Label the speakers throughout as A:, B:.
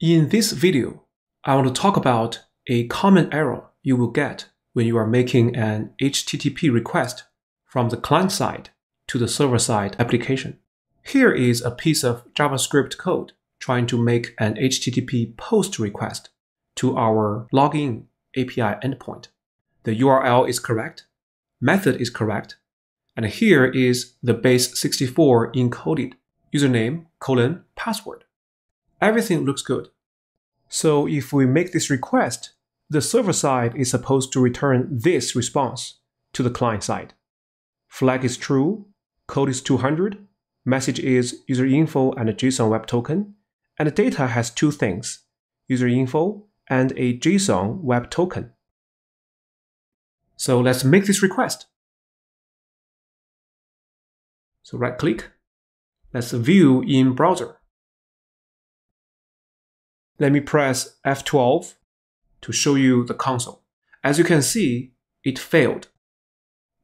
A: In this video, I want to talk about a common error you will
B: get when you are making an HTTP request from the client side to the server side application. Here is a piece of JavaScript code trying to make an HTTP POST request to our login API endpoint. The URL is correct, method is correct, and here is the base 64 encoded username, colon, password. Everything looks good. So if we make this request, the server side is supposed to return this response to the client side. Flag is true, code is 200, message is user info and a JSON web token, and the data
A: has two things, user info and a JSON web token. So let's make this request. So right click. Let's view in browser. Let me press F12 to show you the console. As
B: you can see, it failed.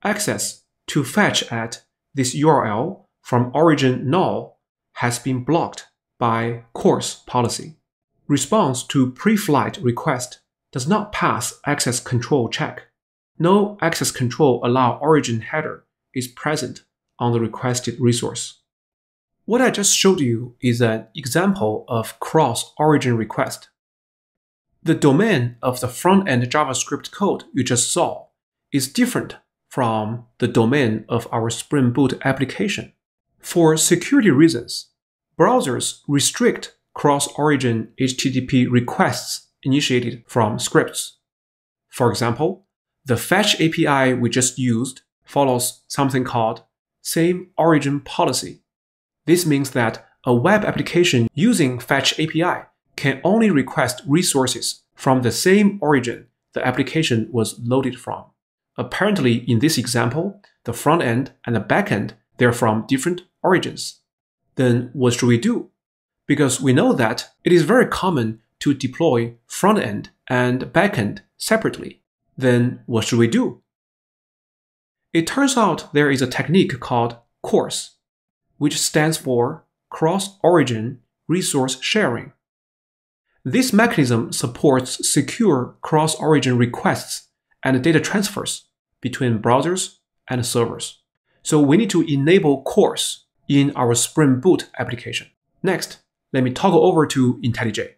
B: Access to fetch at this URL from origin null has been blocked by course policy. Response to pre-flight request does not pass access control check. No access control allow origin header is present on the requested resource. What I just showed you is an example of cross-origin request. The domain of the front-end JavaScript code you just saw is different from the domain of our Spring Boot application. For security reasons, browsers restrict cross-origin HTTP requests initiated from scripts. For example, the fetch API we just used follows something called same origin policy. This means that a web application using Fetch API can only request resources from the same origin the application was loaded from. Apparently, in this example, the front end and the back end, they're from different origins. Then what should we do? Because we know that it is very common to deploy front end and back end separately. Then what should we do? It turns out there is a technique called CORSE, which stands for Cross Origin Resource Sharing. This mechanism supports secure cross origin requests and data transfers between browsers and servers. So we need to enable CORSE in our Spring Boot application. Next, let me toggle over to IntelliJ.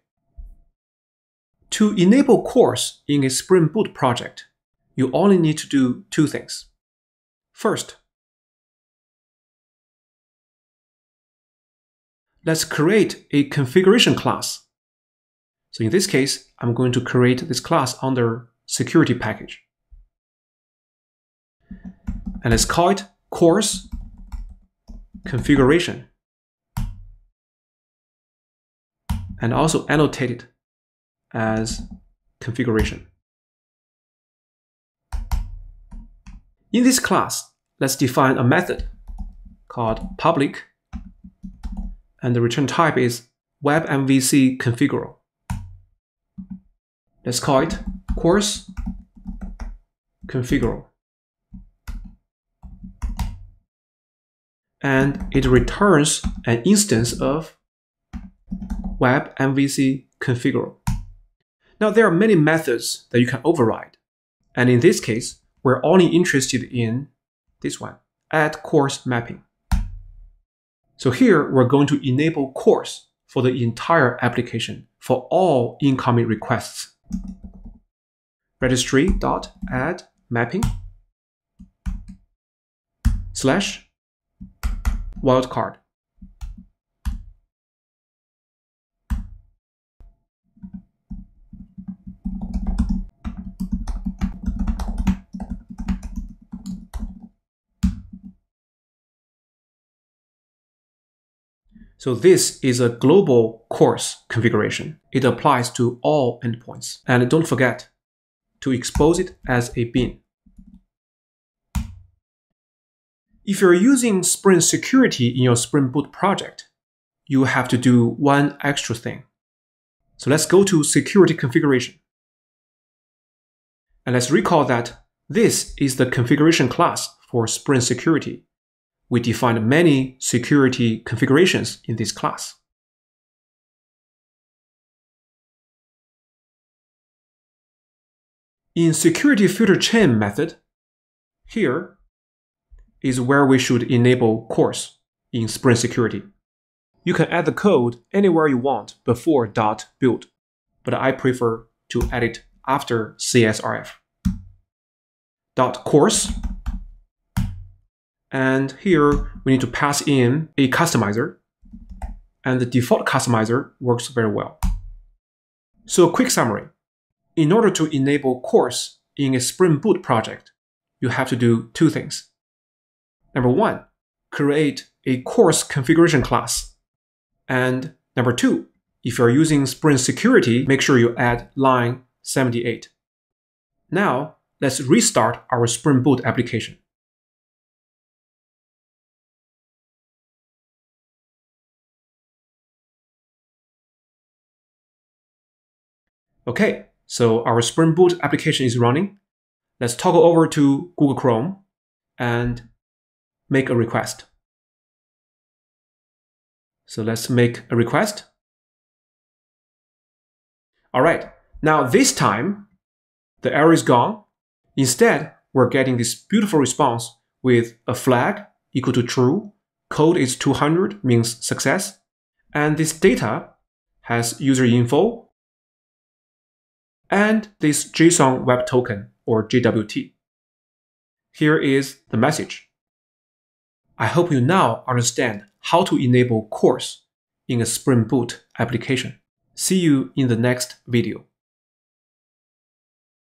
B: To enable CORSE in a Spring Boot project,
A: you only need to do two things. First, let's create a configuration
B: class. So in this case, I'm going to create this class under security package.
A: And let's call it course configuration. And also annotate it as configuration.
B: In this class, let's define a method called public, and the return type is WebMVC Let's call it course And it returns an instance of WebMVC Now there are many methods that you can override. And in this case, we're only interested in this one, add course mapping. So here we're going to enable course for the entire application for all incoming requests. Registry.add
A: mapping slash wildcard. So this is a global course
B: configuration. It applies to all endpoints. And don't forget to expose it as a bin. If you're using Spring Security in your Spring Boot project, you have to do one extra thing. So let's go to Security Configuration. And let's recall that this is the configuration class for Spring Security we defined
A: many security configurations in this class. In security filter chain method, here is where we should enable
B: course in Spring Security. You can add the code anywhere you want before dot .build, but I prefer to add it after CSRF. Dot .course and here we need to pass in a customizer and the default customizer works very well. So a quick summary. In order to enable course in a Spring Boot project, you have to do two things. Number one, create a course configuration class. And number two, if you're using Spring Security, make sure you add line 78. Now,
A: let's restart our Spring Boot application. Okay, so our Spring Boot application is running. Let's toggle over to Google Chrome and make a request. So let's make a request. All right, now this time, the error is gone.
B: Instead, we're getting this beautiful response with a flag equal to true, code is 200 means success, and this data has
A: user info, and this JSON Web Token, or JWT. Here is the message. I hope you
B: now understand how to enable CORS in a Spring Boot application. See you in the next video.